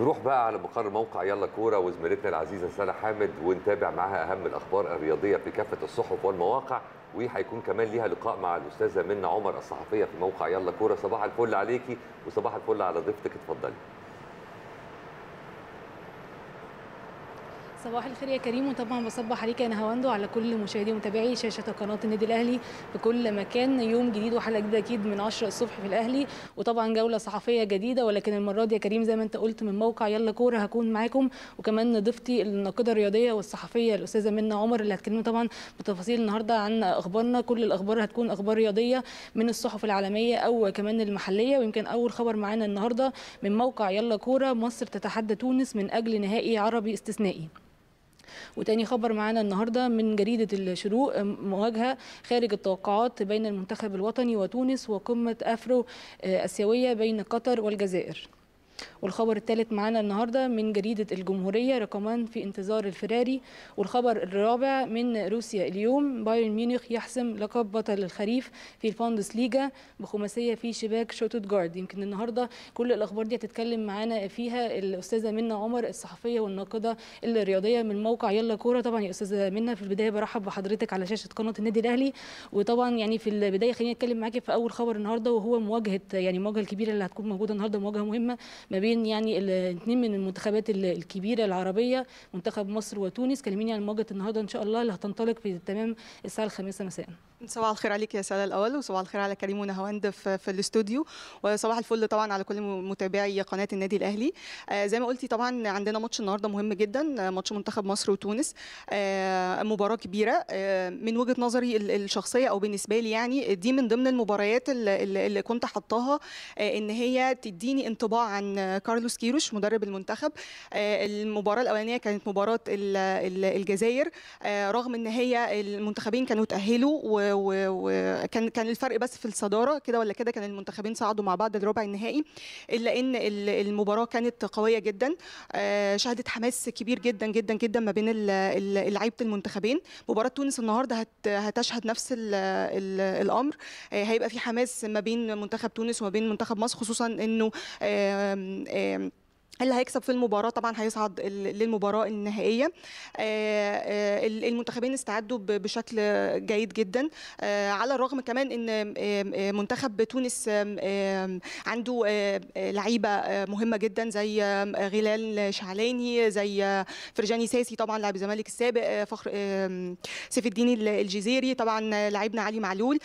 نروح بقى على مقر موقع يلا كوره وزميلتنا العزيزه ساره حامد ونتابع معاها اهم الاخبار الرياضيه في كافه الصحف والمواقع وهيكون كمان ليها لقاء مع الاستاذه منى عمر الصحفيه في موقع يلا كوره صباح الفل عليكي وصباح الفل على ضيفتك اتفضلي صباح الخير يا كريم وطبعا بصبح عليك يا هواندو على كل مشاهدي ومتابعي شاشه قناه النادي الاهلي في كل مكان يوم جديد وحلقه جديده اكيد من 10 الصبح في الاهلي وطبعا جوله صحفيه جديده ولكن المره دي يا كريم زي ما انت قلت من موقع يلا كوره هكون معاكم وكمان ضيفتي الناقده الرياضيه والصحفيه الاستاذه منى عمر اللي هتكلمنا طبعا بتفاصيل النهارده عن اخبارنا كل الاخبار هتكون اخبار رياضيه من الصحف العالميه او كمان المحليه ويمكن اول خبر معانا النهارده من موقع يلا كوره مصر تتحدى تونس من اجل نهائي عربي استثنائي وتاني خبر معانا النهارده من جريده الشروق مواجهه خارج التوقعات بين المنتخب الوطني وتونس وقمه افرو آه، اسيويه بين قطر والجزائر والخبر الثالث معانا النهارده من جريده الجمهوريه رقمان في انتظار الفراري والخبر الرابع من روسيا اليوم بايرن ميونخ يحسم لقب بطل الخريف في ليجا بخماسيه في شباك شوتوتجارد يمكن النهارده كل الاخبار دي هتتكلم معانا فيها الاستاذه منى عمر الصحفيه والناقده الرياضيه من موقع يلا كوره طبعا يا استاذه منى في البدايه برحب بحضرتك على شاشه قناه النادي الاهلي وطبعا يعني في البدايه خليني اتكلم معاكي في اول خبر النهارده وهو مواجهه يعني المواجهه الكبيره اللي هتكون موجوده النهارده مواجهه مهمه ما بين يعني الاثنين من المنتخبات الكبيره العربيه منتخب مصر وتونس كلميني عن مواجهه النهارده ان شاء الله اللي هتنطلق في تمام الساعه الخامسه مساء صباح الخير عليك يا ساله الاول وصباح الخير على كريم ونهاوند في, في الاستوديو وصباح الفل طبعا على كل متابعي قناه النادي الاهلي آه زي ما قلتي طبعا عندنا ماتش النهارده مهم جدا آه، ماتش منتخب مصر وتونس آه مباراه كبيره آه، من وجهه نظري الشخصيه او بالنسبه لي يعني دي من ضمن المباريات اللي, اللي كنت حطاها آه، ان هي تديني انطباع عن كارلوس كيروش مدرب المنتخب المباراه الاولانيه كانت مباراه الجزائر رغم ان هي المنتخبين كانوا تاهلوا وكان كان الفرق بس في الصداره كده ولا كده كان المنتخبين صعدوا مع بعض الربع النهائي الا ان المباراه كانت قويه جدا آه، شهدت حماس كبير جدا جدا جدا ما بين لعيبه المنتخبين مباراه تونس النهارده هتشهد نفس الامر آه، هيبقى في حماس ما بين منتخب تونس وما بين منتخب مصر خصوصا انه اللي هيكسب في المباراه طبعا هيصعد للمباراه النهائيه آه، آه، المنتخبين استعدوا بشكل جيد جدا آه، على الرغم كمان ان منتخب تونس عنده لعيبه مهمه جدا زي غلال شعلاني زي فرجاني ساسي طبعا لاعب الزمالك السابق فخر سيف الدين الجزيري طبعا لاعبنا علي معلول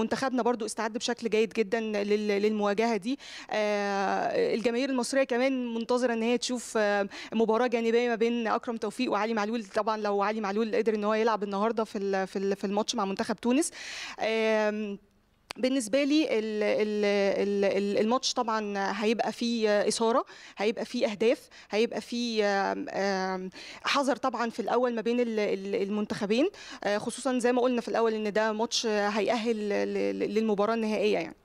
منتخبنا برضو استعد بشكل جيد جدا للمواجهه دي الجماهير المصريه شويه كمان منتظره ان هي تشوف آه، مباراه جانبيه ما بين اكرم توفيق وعلي معلول طبعا لو علي معلول قدر ان هو يلعب النهارده في في الماتش مع منتخب تونس بالنسبه لي الماتش طبعا هيبقى فيه اثاره هيبقى فيه اهداف هيبقى فيه حذر طبعا في الاول ما بين المنتخبين آه، خصوصا زي ما قلنا في الاول ان ده ماتش هيأهل للمباراه النهائيه يعني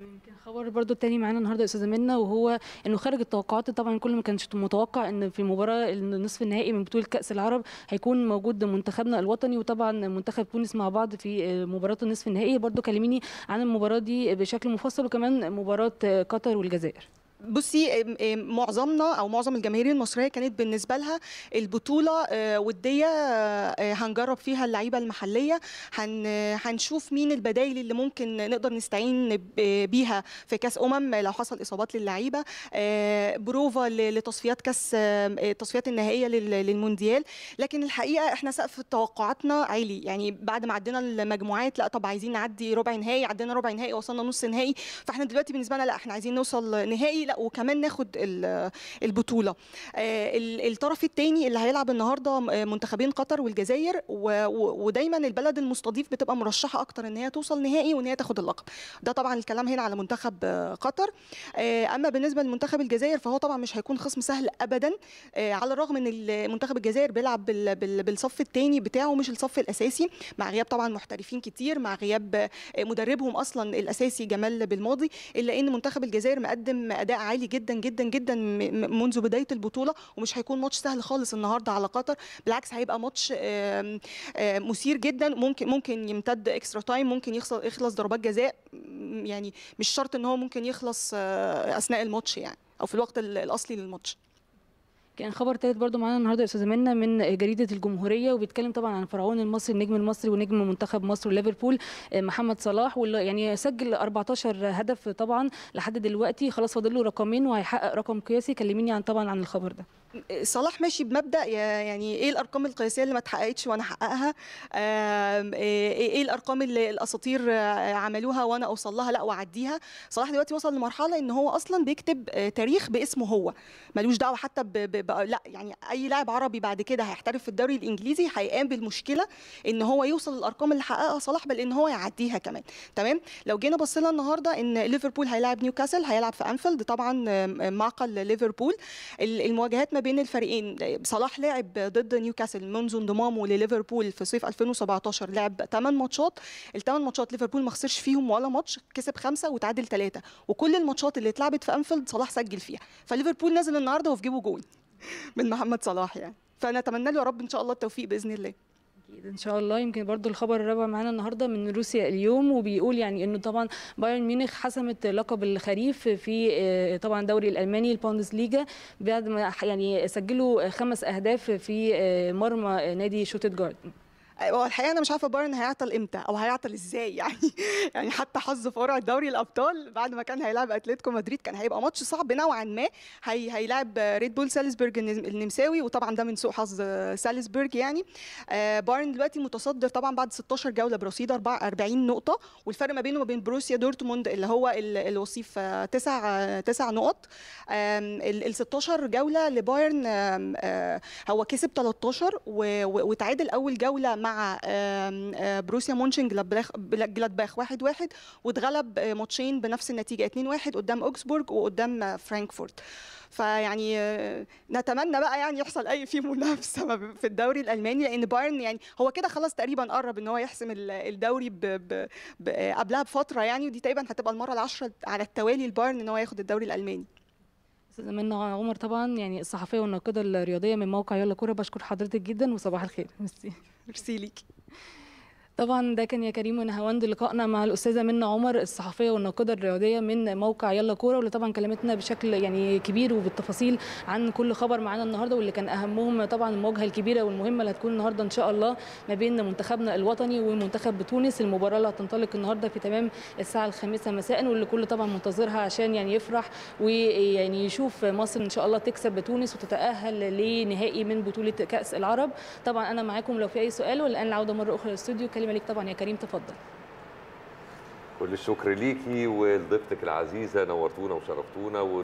يمكن خبر برضو التاني معانا النهارده يا استاذه منى وهو انه خارج التوقعات طبعا كل ما كانش متوقع ان في مباراه النصف النهائي من بطوله كاس العرب هيكون موجود منتخبنا الوطني وطبعا منتخب تونس مع بعض في آه، مباراه النصف النهائي برضو كلميني عن المباراه دي بشكل مفصل وكمان مباراه آه، قطر والجزائر بصي معظمنا او معظم الجماهير المصريه كانت بالنسبه لها البطوله آه، وديه آه، هنجرب فيها اللعيبه المحليه هنشوف مين البدائل اللي ممكن نقدر نستعين بيها في كاس امم لو حصل اصابات للعيبه آه، بروفا لتصفيات كاس التصفيات النهائيه للمونديال لكن الحقيقه احنا سقف توقعاتنا عالي يعني بعد ما عدينا المجموعات لا طب عايزين نعدي ربع نهائي عدينا ربع نهائي وصلنا نص نهائي فاحنا دلوقتي بالنسبه لنا لا احنا عايزين نوصل نهائي لا وكمان ناخد البطوله آه، الطرف الثاني اللي هيلعب النهارده آه، منتخبين قطر والجزائر ودايما البلد المستضيف بتبقى مرشحه اكتر ان هي توصل نهائي وان هي تاخد اللقب ده طبعا الكلام هنا على منتخب آه، قطر اما بالنسبه لمنتخب الجزائر فهو طبعا مش هيكون خصم سهل ابدا على الرغم ان منتخب الجزائر بيلعب بالصف الثاني بتاعه مش الصف الاساسي مع غياب طبعا محترفين كتير مع غياب مدربهم اصلا الاساسي جمال بالماضي الا ان منتخب الجزائر مقدم اداء عالي جدا جدا جدا منذ بدايه البطوله ومش هيكون ماتش سهل خالص النهارده على قطر بالعكس هيبقى ماتش مثير جدا ممكن ممكن يمتد اكسترا تايم ممكن يخلص يخلص ضربات جزاء يعني مش شرط ان هو ممكن يخلص آه، اثناء الماتش يعني او في الوقت الاصلي للماتش كان خبر ثالث برضو معانا النهارده يا استاذه منى من جريده الجمهوريه وبيتكلم طبعا عن فرعون المصري النجم المصري ونجم منتخب مصر وليفربول آه، محمد صلاح واللي يعني سجل 14 هدف طبعا لحد دلوقتي خلاص فاضل له رقمين وهيحقق رقم قياسي كلميني عن طبعا عن الخبر ده صلاح ماشي بمبدا يعني ايه الارقام القياسيه اللي ما اتحققتش وانا احققها آه، إيه-،, ايه الارقام اللي الاساطير آه، عملوها وانا اوصل لها لا واعديها صلاح دلوقتي وصل لمرحله ان هو اصلا بيكتب تاريخ باسمه هو ملوش دعوه حتى لا يعني اي لاعب عربي بعد كده هيحترف في الدوري الانجليزي هيقام بالمشكله ان هو يوصل للارقام اللي حققها صلاح بل ان هو يعديها كمان تمام لو جينا بصينا النهارده ان ليفربول هيلاعب نيوكاسل هيلعب في انفيلد طبعا معقل ليفربول المواجهات ما بين الفريقين صلاح لعب ضد نيوكاسل منذ انضمامه لليفربول في صيف 2017 لعب 8 ماتشات الثمان ماتشات ليفربول ما خسرش فيهم ولا ماتش كسب خمسه وتعادل ثلاثه وكل الماتشات اللي اتلعبت في انفيلد صلاح سجل فيها فليفربول نازل النهارده وفي جيبه جول من محمد صلاح يعني فنتمنى له يا رب ان شاء الله التوفيق باذن الله اكيد ان شاء الله يمكن برضو الخبر الرابع معانا النهارده من روسيا اليوم وبيقول يعني انه طبعا بايرن ميونخ حسمت لقب الخريف في آه، طبعا الدوري الالماني البوندس ليجا بعد ما يعني سجلوا خمس اهداف في آه، مرمى نادي جاردن هو الحقيقه انا مش عارفه بايرن هيعطل امتى او هيعطل ازاي يعني يعني حتى حظه في قرعه دوري الابطال بعد ما كان هيلاعب اتلتيكو مدريد كان هيبقى ماتش صعب نوعا ما هي هيلاعب ريد بول سالزبرج النمساوي وطبعا ده من سوء حظ سالزبرج يعني آه، بايرن دلوقتي متصدر طبعا بعد 16 جوله برصيد 40 نقطه والفرق ما بينه وبين بروسيا دورتموند اللي هو الوصيف آه، تسع تسع نقط ال 16 جوله لبايرن آه، هو كسب 13 وتعادل اول جوله مع بروسيا مونشن جلادباخ 1-1 واتغلب ماتشين بنفس النتيجه 2-1 قدام اوكسبورج وقدام فرانكفورت فيعني نتمنى بقى يعني يحصل اي في منافسه في الدوري الالماني لان بايرن يعني هو كده خلاص تقريبا قرب ان هو يحسم الدوري ب ب ب قبلها بفتره يعني ودي تقريبا هتبقى المره العشره على التوالي البايرن ان هو ياخد الدوري الالماني من عمر طبعا يعني الصحفيه والناقده الرياضيه من موقع يلا كوره بشكر حضرتك جدا وصباح الخير ميرسي ميرسي ليكي طبعا ده كان يا كريم ونهاوند لقائنا مع الاستاذه منى عمر الصحفيه والناقده الرياضيه من موقع يلا كوره واللي طبعا كلمتنا بشكل يعني كبير وبالتفاصيل عن كل خبر معانا النهارده واللي كان اهمهم طبعا المواجهه الكبيره والمهمه اللي هتكون النهارده ان شاء الله ما بين منتخبنا الوطني ومنتخب تونس المباراه اللي هتنطلق النهارده في تمام الساعه الخامسة مساء واللي كل طبعا منتظرها عشان يعني يفرح ويعني يشوف مصر ان شاء الله تكسب بتونس وتتاهل لنهائي من بطوله كاس العرب طبعا انا معاكم لو في اي سؤال والان العوده مره اخرى للاستوديو الكلمه ليك طبعا يا كريم تفضل كل الشكر ليكي ولضيفتك العزيزه نورتونا وشرفتونا و...